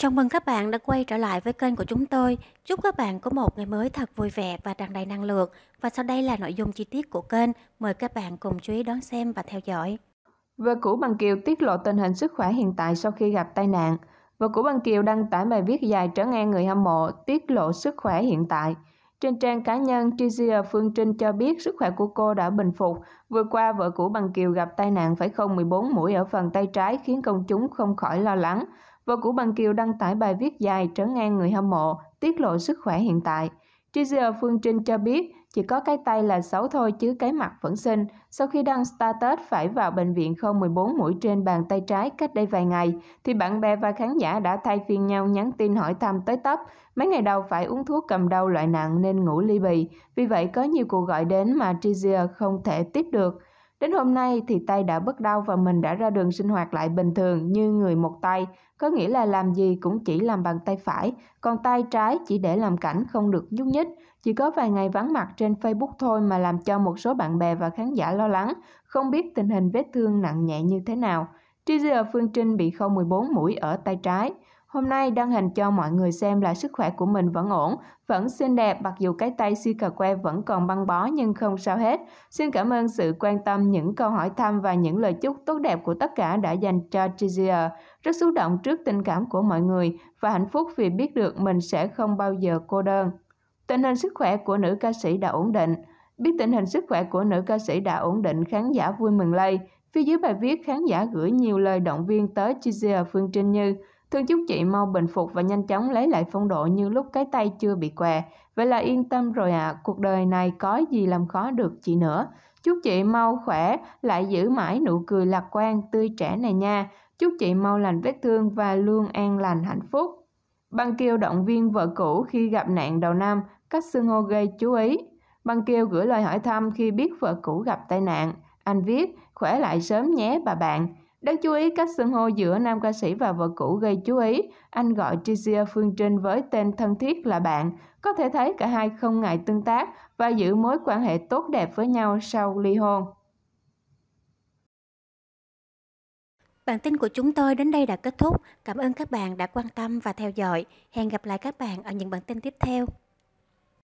Chào mừng các bạn đã quay trở lại với kênh của chúng tôi. Chúc các bạn có một ngày mới thật vui vẻ và tràn đầy năng lượng. Và sau đây là nội dung chi tiết của kênh. Mời các bạn cùng chú ý đón xem và theo dõi. Vợ cũ Bằng Kiều tiết lộ tình hình sức khỏe hiện tại sau khi gặp tai nạn. Vợ cũ Bằng Kiều đăng tải bài viết dài trở ngang người hâm mộ tiết lộ sức khỏe hiện tại. Trên trang cá nhân, Tricia Phương Trinh cho biết sức khỏe của cô đã bình phục. Vừa qua, vợ cũ Bằng Kiều gặp tai nạn phải không 14 mũi ở phần tay trái khiến công chúng không khỏi lo lắng. Vợ cũ Bằng Kiều đăng tải bài viết dài trấn an người hâm mộ, tiết lộ sức khỏe hiện tại. Tricia Phương Trinh cho biết, chỉ có cái tay là xấu thôi chứ cái mặt vẫn xinh. Sau khi đăng status phải vào bệnh viện không 14 mũi trên bàn tay trái cách đây vài ngày, thì bạn bè và khán giả đã thay phiên nhau nhắn tin hỏi thăm tới tấp. Mấy ngày đầu phải uống thuốc cầm đau loại nặng nên ngủ ly bì. Vì vậy có nhiều cuộc gọi đến mà Trizia không thể tiếp được. Đến hôm nay thì tay đã bớt đau và mình đã ra đường sinh hoạt lại bình thường như người một tay, có nghĩa là làm gì cũng chỉ làm bằng tay phải, còn tay trái chỉ để làm cảnh không được nhúc nhích. Chỉ có vài ngày vắng mặt trên Facebook thôi mà làm cho một số bạn bè và khán giả lo lắng, không biết tình hình vết thương nặng nhẹ như thế nào. Trizier Phương Trinh bị khâu 14 mũi ở tay trái. Hôm nay đăng hình cho mọi người xem là sức khỏe của mình vẫn ổn, vẫn xinh đẹp mặc dù cái tay si cà que vẫn còn băng bó nhưng không sao hết. Xin cảm ơn sự quan tâm, những câu hỏi thăm và những lời chúc tốt đẹp của tất cả đã dành cho Trizia. Rất xúc động trước tình cảm của mọi người và hạnh phúc vì biết được mình sẽ không bao giờ cô đơn. Tình hình sức khỏe của nữ ca sĩ đã ổn định. Biết tình hình sức khỏe của nữ ca sĩ đã ổn định, khán giả vui mừng lây. Phía dưới bài viết, khán giả gửi nhiều lời động viên tới Trizia Phương Trinh như Thương chúc chị mau bình phục và nhanh chóng lấy lại phong độ như lúc cái tay chưa bị què. Vậy là yên tâm rồi ạ, à, cuộc đời này có gì làm khó được chị nữa. Chúc chị mau khỏe, lại giữ mãi nụ cười lạc quan, tươi trẻ này nha. Chúc chị mau lành vết thương và luôn an lành hạnh phúc. Băng Kiều động viên vợ cũ khi gặp nạn đầu năm, cách xưng hô gây chú ý. Băng Kiều gửi lời hỏi thăm khi biết vợ cũ gặp tai nạn. Anh viết, khỏe lại sớm nhé bà bạn. Đáng chú ý, cách xưng hô giữa nam ca sĩ và vợ cũ gây chú ý. Anh gọi Tricia Phương Trinh với tên thân thiết là bạn. Có thể thấy cả hai không ngại tương tác và giữ mối quan hệ tốt đẹp với nhau sau ly hôn. Bản tin của chúng tôi đến đây đã kết thúc. Cảm ơn các bạn đã quan tâm và theo dõi. Hẹn gặp lại các bạn ở những bản tin tiếp theo.